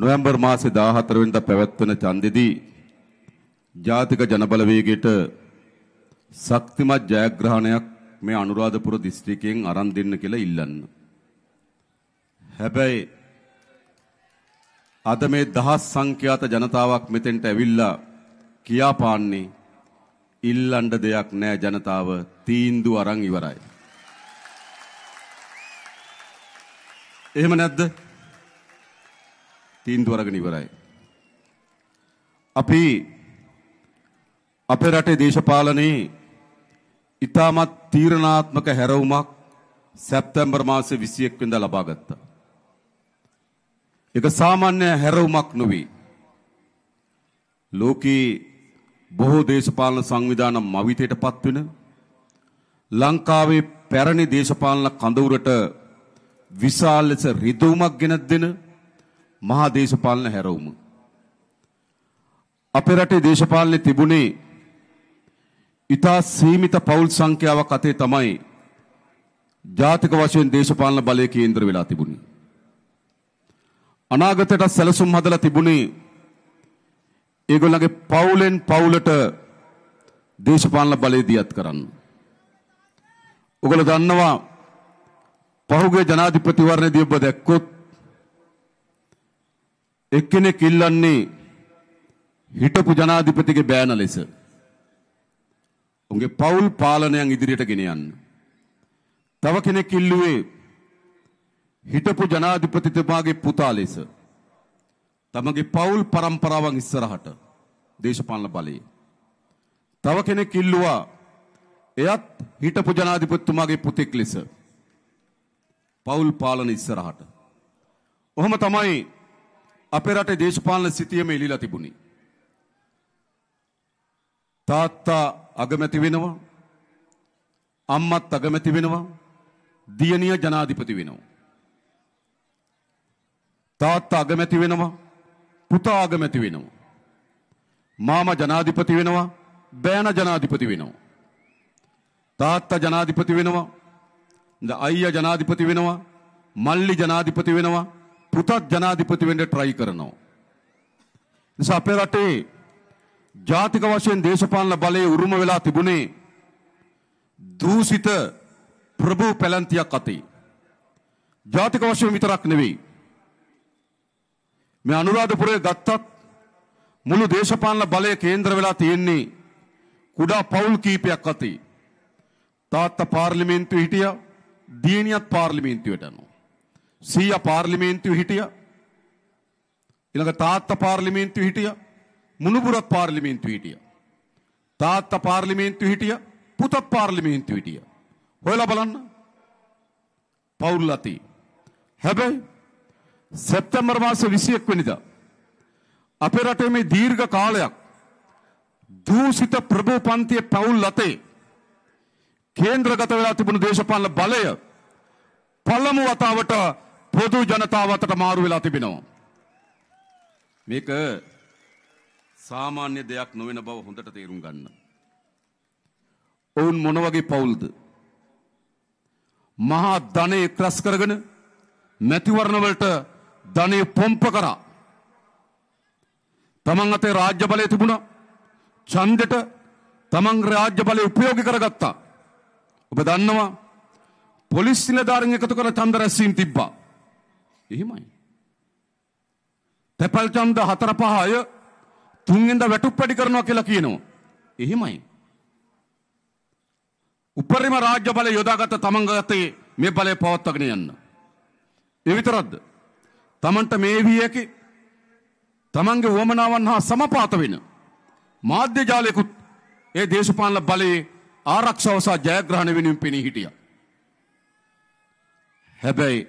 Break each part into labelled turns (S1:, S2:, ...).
S1: නොවැම්බර් මාසේ 14 වෙනිදා පැවැත්වෙන ඡන්දෙදී ජාතික ජනබල වේගයට ශක්තිමත් ජයග්‍රහණයක් මේ අනුරාධපුර දිස්ත්‍රික්කයෙන් අරන් දෙන්න කියලා ඉල්ලන්න. හැබැයි අද මේ දහස් සංඛ්‍යාත ජනතාවක් මෙතෙන්ට ඇවිල්ලා කියාපාන්නේ ඉල්ලන්න දෙයක් නෑ ජනතාව තීන්දුව අරන් ඉවරයි. එහෙම නැද්ද? තීන්දුව අරගෙන ඉවරයි. අපි අපේ රටේ දේශපාලනයේ ඉතාමත් තීරණාත්මක හැරවුමක් සැප්තැම්බර් මාසේ 21 වෙනිදා ලබා ගත්තා. ඒක සාමාන්‍ය හැරවුමක් නොවේ. ලෝකේ බොහෝ දේශපාලන සංවිධාන මවිතයට පත්වෙන ලංකාවේ පැරණි දේශපාලන කඳවුරට විශාල ලෙස රිදවුමක් ගෙන දෙන මහා දේශපාලන හැරවුම. අපේ රටේ දේශපාලනේ තිබුණේ ඉතා සීමිත පවුල් සංඛ්‍යාවක් අතේ තමයි ජාතික වශයෙන් දේශපාලන බලය කේන්ද්‍ර වෙලා තිබුණේ. අනාගතයට සැලසුම් හදලා තිබුණේ ඒගොල්ලන්ගේ පවුලෙන් පවුලට දේශපාලන බලය දියත් කරන්න. ඔගොල්ලෝ දන්නවා පහුගිය ජනාධිපතිවරණයේදී ඔබ දැක්කොත් එක්කෙනෙක් ඉල්ලන්නේ හිටපු ජනාධිපතිගේ බෑන ලෙස. උන්ගේ පවුල් පාලනයන් ඉදිරියට ගෙන යන්න. තව කෙනෙක් ඉල්ලුවේ හිටපු ජනාධිපතිතුමාගේ පුතා ලෙස. තමගේ පවුල් පරම්පරාවන් ඉස්සරහට දේශපාලන බලයේ. තව කෙනෙක් ඉල්ලුවා එයත් හිටපු ජනාධිපතිතුමාගේ පුතෙක් ලෙස පවුල් පාලන ඉස්සරහට. ඔහොම තමයි අපේ රටේ දේශපාලන සිතියම එලිලා තිබුණේ. තාත්තා අගමැති වෙනවා. අම්මත් අගමැති වෙනවා. දියණිය ජනාධිපති වෙනවා. තාත්තා අගමැති වෙනවා. පුතා අගමැති වෙනවා. මාමා ජනාධිපති වෙනවා. බෑන ජනාධිපති වෙනවා. තාත්තා ජනාධිපති වෙනවා. අයියා ජනාධිපති වෙනවා. මල්ලි ජනාධිපති වෙනවා. පුතත් ජනාධිපති වෙන්න try කරනවා. නිසා අපේ රටේ ජාතික වශයෙන් දේශපාලන බලයේ උරුම වෙලා තිබුණේ දූෂිත ප්‍රභූ පැලන්තියක් අතේ. ජාතික වශයෙන් විතරක් නෙවෙයි. මේ අනුරාධපුරය ගත්තත් මුළු දේශපාලන බලය කේන්ද්‍ර වෙලා තියෙන්නේ කුඩා පවුල් කීපයක් අතේ. තාත්තා පාර්ලිමේන්තුවේ හිටියා, දියණියත් පාර්ලිමේන්තුවට යනවා. සීය පාර්ලිමේන්තුව හිටිය ඉළඟ තාත්ත පාර්ලිමේන්තුව හිටිය මුණුපුරත් පාර්ලිමේන්තුව හිටිය. තාත්ත පාර්ලිමේන්තුව හිටිය පුතත් පාර්ලිමේන්තුව හිටිය. හොයල බලන්න පවුල්ලති. හැබැයි සැප්තැම්බර් මාස විසියෙක් වනිද. අපේ රටේ මේ දීර්ඝ කාලයක් දූසිත ප්‍රභූ පන්තිය පැවුල් ලතේ කේන්ද්‍රගත වෙලා තිබුණු දේශපාලන බලය පළමු වතාවට පොදු ජනතාව අතට මාරු වෙලා තිබෙනවා. මේක සාමාන්‍ය දෙයක් නොවන බව හොඳට තේරුම් ගන්න. ඔවුන් මොන වගේ පවුල්ද? මහා ධනෙ ක්‍රස් කරගෙන මැතිවරණ වලට ධනෙ පොම්ප කරා. තමන් අතේ රාජ්‍ය බලය තිබුණා. ඡන්දෙට තමන් රාජ්‍ය බලය උපයෝගී කරගත්තා. ඔබ දන්නවා පොලිස් නිලධාරීන් එකතු කර ඡන්ද රැස්වීම තිබ්බා. එහෙමයි. තැපල් ඡන්ද 4 5 අය තුන්ෙන්ද වැටුප් වැඩි කරනවා කියලා කියනවා. එහෙමයි. උපරිම රාජ්‍ය බලය යොදාගත තමන්ගතේ මේ බලය පවත්වාගෙන යන්න. ඒ විතරක්ද? තමන්ට මේ වියකි තමන්ගේ වුවමනාවන් හා සමපාත වෙන මාධ්‍ය ජාලයකුත් ඒ දේශපාලන බලයේ ආරක්ෂාව සහ ජයග්‍රහණ වෙනුවෙන් පෙනී හිටියා. හැබැයි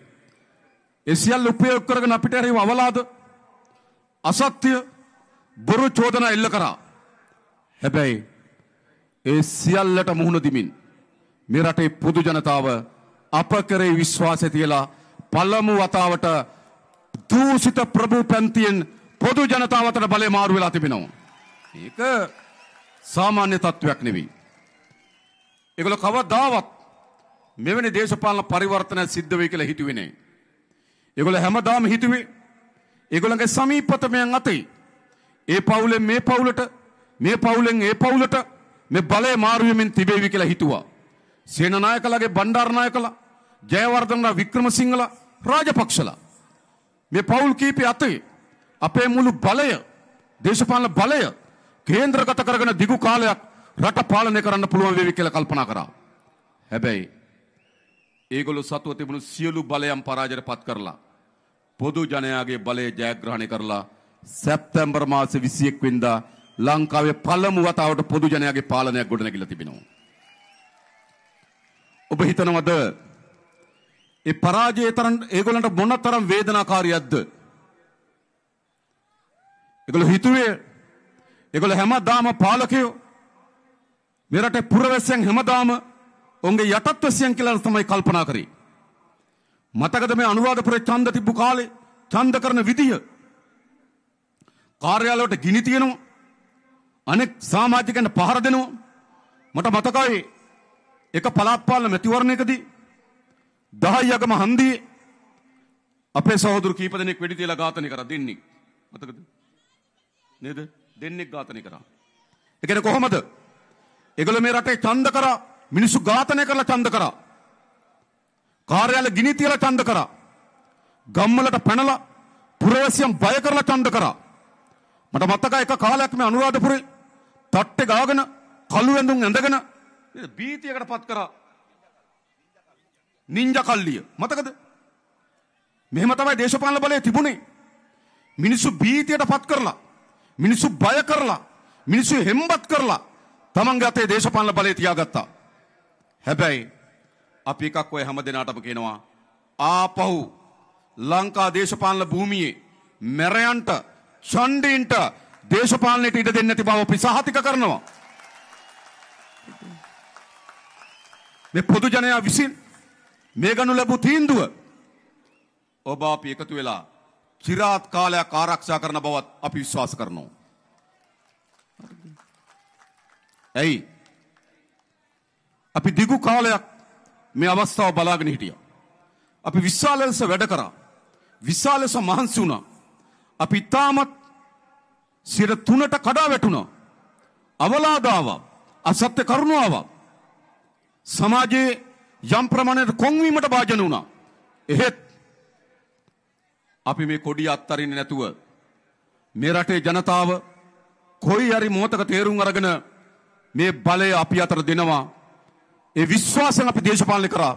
S1: ඒ සියල්ල උපයෝග කරගෙන අපිට හරිව අවලාද අසත්‍ය බොරු චෝදනා එල්ල කරා. හැබැයි ඒ සියල්ලට මුහුණ දෙමින් මේ රටේ පොදු ජනතාව අප කරේ විශ්වාසය තියලා පළමු වතාවට දූෂිත ප්‍රභූ පැන්තියෙන් පොදු ජනතාව අතර බලය මාරු වෙලා තිබෙනවා. ඒක සාමාන්‍ය තත්ත්වයක් නෙවෙයි. ඒගොල්ල කවදාවත් මෙවැනි දේශපාලන පරිවර්තනයක් සිද්ධ වෙයි කියලා හිතුවේ නැහැ. ඒගොල්ල හැමදාම හිතුවේ ඒගොල්ලන්ගේ සමීපතමයන් අතේ ඒ පවුලෙන් මේ පවුලට මේ පවුලෙන් ඒ පවුලට මේ බලය මාරු වෙමින් තිබේවි කියලා හිතුවා. සේනනායකලාගේ බණ්ඩාරනායකලා ජයවර්ධනලා වික්‍රමසිංහලා රාජපක්ෂලා මේ පවුල් කීපය අතේ අපේ මුළු බලය දේශපාලන බලය කේන්ද්‍රගත කරගෙන දිගු කාලයක් රට පාලනය කරන්න පුළුවන් වේවි කියලා කල්පනා කරා. හැබැයි ඒගොල්ලෝ සතුව තිබුණු සියලු බලයන් පරාජයට පත් කරලා පොදු ජනයාගේ බලය ජයග්‍රහණය කරලා සැප්තැම්බර් මාසේ 21 වෙනිදා ලංකාවේ පළමු වතාවට පොදු ජනයාගේ පාලනයක් ගොඩනැගිලා තිබෙනවා. ඔබ හිතනවද ඒ පරාජය තරම් ඒගොල්ලන්ට මොනතරම් වේදනාකාරියක්ද? ඒගොල්ලෝ හිතුවේ ඒගොල්ලෝ හැමදාම පාලකයෝ මෙරට පුරවැසියන් හැමදාම ඔවුන්ගේ යටත්වසියන් කියලා තමයි කල්පනා කරේ. මතකද මේ අනුරාධපුරේ ඡන්ද තිබ්බු කාලේ ඡන්ද කරන විදිය කාර්යාලවලට ගිනි තියනවා අනෙක් සමාජිකයන්ට පහර දෙනවා මට මතකයි එක පළාත් පාලන මැතිවරණයකදී 10 යකම හන්දියේ අපේ සහෝදරු කීප දෙනෙක් වෙඩි තියලා ඝාතනය කරා දෙන්නේ මතකද නේද දෙන්නේ ඝාතනය කරා ඒ කියන්නේ කොහොමද ඒගොල්ලෝ මේ රටේ ඡන්ද කරා මිනිස්සු ඝාතනය කරලා ඡන්ද කරා. කාර්යාල ගිනි තියලා ඡන්ද කරා. ගම්වලට පැනලා පුරවැසියන් බය කරලා ඡන්ද කරා. මට මතකයි එක කාලයක් මේ අනුරාධපුරේ තට්ටේ ගාගෙන කළු ඇඳුම් ඇඳගෙන බීතියකට පත් කරා. නින්ජ කල්ලිය මතකද? මෙහෙම තමයි දේශපාලන බලය තිබුණේ. මිනිස්සු බීතියට පත් කරලා මිනිස්සු බය කරලා මිනිස්සු හෙම්බත් කරලා තමන්ගේ අතේ දේශපාලන බලය තියාගත්තා. හැබැයි අපි එකක් ඔය හැම දෙනාටම කියනවා ආපහු ලංකා දේශපාලන භූමියේ මැරයන්ට ඡණ්ඩීන්ට දේශපාලනයට ඉඩ දෙන්නේ නැති බව අපි සහතික කරනවා. මේ පොදු ජනයා විසින් මේ ගනු ලැබූ තීන්දුව ඔබ අපි එකතු වෙලා চিරාත් කාලයක් ආරක්ෂා කරන බවත් අපි විශ්වාස කරනවා. ඇයි අපි දිගු කාලයක් මේ අවස්ථාව බලාගෙන හිටියා. අපි විශාල ලෙස වැඩ කරා. විශාල ලෙස මහන්සි වුණා. අපි තාමත් සිර 3ට කඩා වැටුණා. අවලාදාව, අසත්‍ය කරුණාව. සමාජයේ යම් ප්‍රමාණයකට කොන්වීමට භාජන වුණා. එහෙත් අපි මේ කොඩිය අත්තරින්නේ නැතුව මේ රටේ ජනතාව කොයි හරි මොහතක තේරුම් අරගෙන මේ බලය අපි අතර දෙනවා ඒ විශ්වාසයෙන් අපි දේශපාලනය කරා.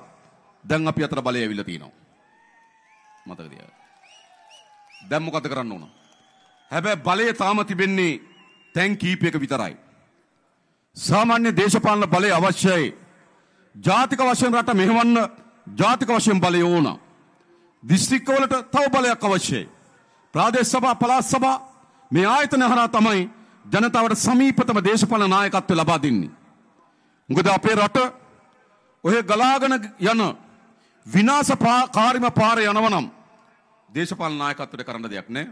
S1: දැන් අපි අතර බලය ඇවිල්ලා තියෙනවා. මතක තියාගන්න. දැන් මොකද කරන්න ඕන? හැබැයි බලය තාම තිබෙන්නේ තැන් කීපයක විතරයි. සාමාන්‍ය දේශපාලන බලය අවශ්‍යයි. ජාතික වශයෙන් රට මෙහෙවන්න ජාතික වශයෙන් බලය ඕන. දිස්ත්‍රික්කවලට තව බලයක් අවශ්‍යයි. ප්‍රාදේශ සභා පළාත් සභා මේ ආයතන හරහා තමයි ජනතාවට සමීපතම දේශපාලන නායකත්වය ලබා දෙන්නේ. මොකද අපේ රට ඔය ගලාගෙන යන විනාශ කාරිම පාර යනවනම් දේශපාලන නායකත්වයට කරන්න දෙයක් නෑ.